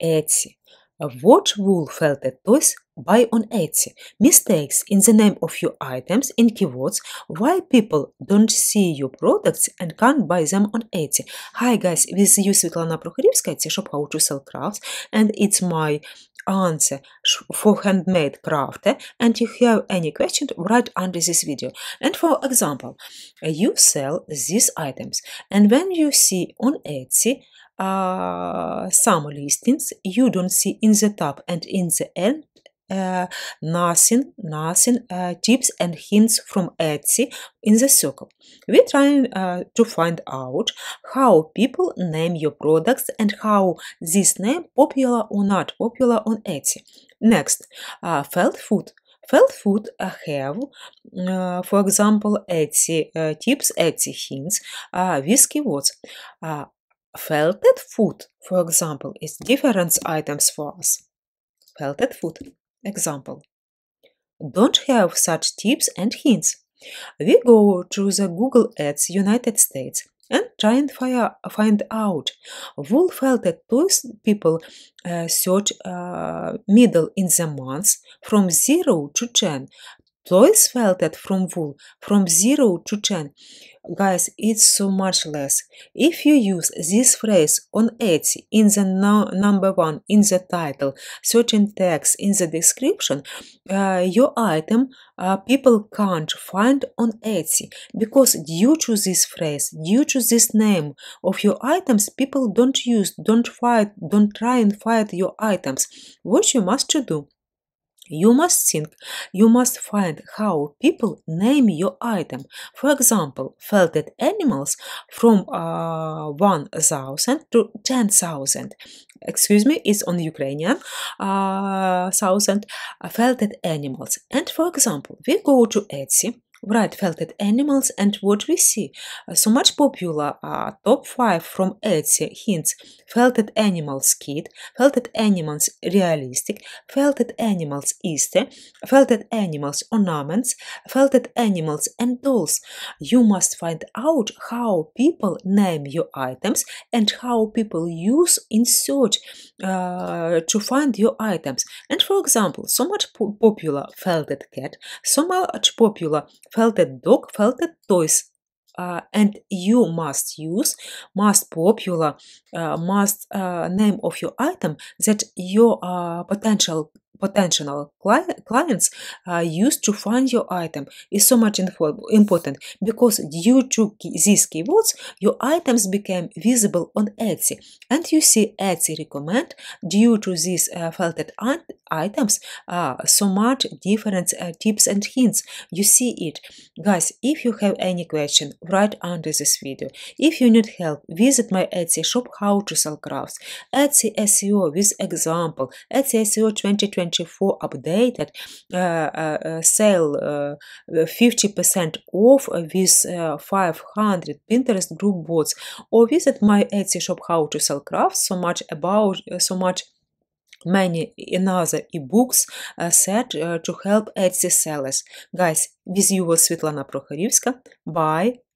Etsy. Вот Вул felt at this buy on Etsy. Mistakes in the name of your items in keywords. Why people don't see your products and can't buy them on Etsy. Hi guys, is you Svetlana Prokhoryevskaya, Etsy shop how to sell crafts and it's my answer for handmade craft э, and if you have any questions, write under this video and for example you sell these items and when you see on etsy uh, some listings you don't see in the top and in the end uh, nothing, nothing uh, tips and hints from Etsy in the circle. We're trying uh, to find out how people name your products and how this name popular or not popular on Etsy. Next, felt food felt food have, uh, for example, Etsy uh, tips, Etsy hints, uh, with keywords. Uh, felted food, for example, is different items for us. Felted food. Example Don't have such tips and hints. We go to the Google Ads United States and try and find out. who felt that those people uh, search uh, middle in the months from 0 to 10 Lois felt that from wool, from 0 to 10, guys, it's so much less. If you use this phrase on Etsy in the no number one, in the title, certain text in the description, uh, your item uh, people can't find on Etsy because due to this phrase, due to this name of your items, people don't use, don't fight, don't try and find your items. What you must to do? You must think. You must find how people name your item. For example, felted animals from uh, 1000 to 10,000. Excuse me, it's on Ukrainian. Uh, 1000 uh, felted animals. And for example, we go to Etsy Right, felted animals and what we see. Uh, so much popular uh, top 5 from Etsy hints felted animals kid, felted animals realistic, felted animals Easter, felted animals ornaments, felted animals and dolls. You must find out how people name your items and how people use in search uh, to find your items. And for example, so much po popular felted cat, so much popular felted dog, felted toys. Uh, and you must use most popular, uh, most uh, name of your item that your uh, potential potential clients uh, used to find your item is so much important because due to these keywords, your items became visible on Etsy. And you see Etsy recommend due to these uh, filtered items uh, so much different uh, tips and hints. You see it. Guys, if you have any question, write under this video. If you need help, visit my Etsy shop How to Sell Crafts, Etsy SEO with example, Etsy SEO 2020 24 updated э, э, э, sale 50% off with 500 Pinterest group bots or visit my Etsy shop how to sell crafts so much about so much many another ebooks uh, set uh, to help Etsy sellers. Guys, with you was Svetlana Prokhorivska. Bye!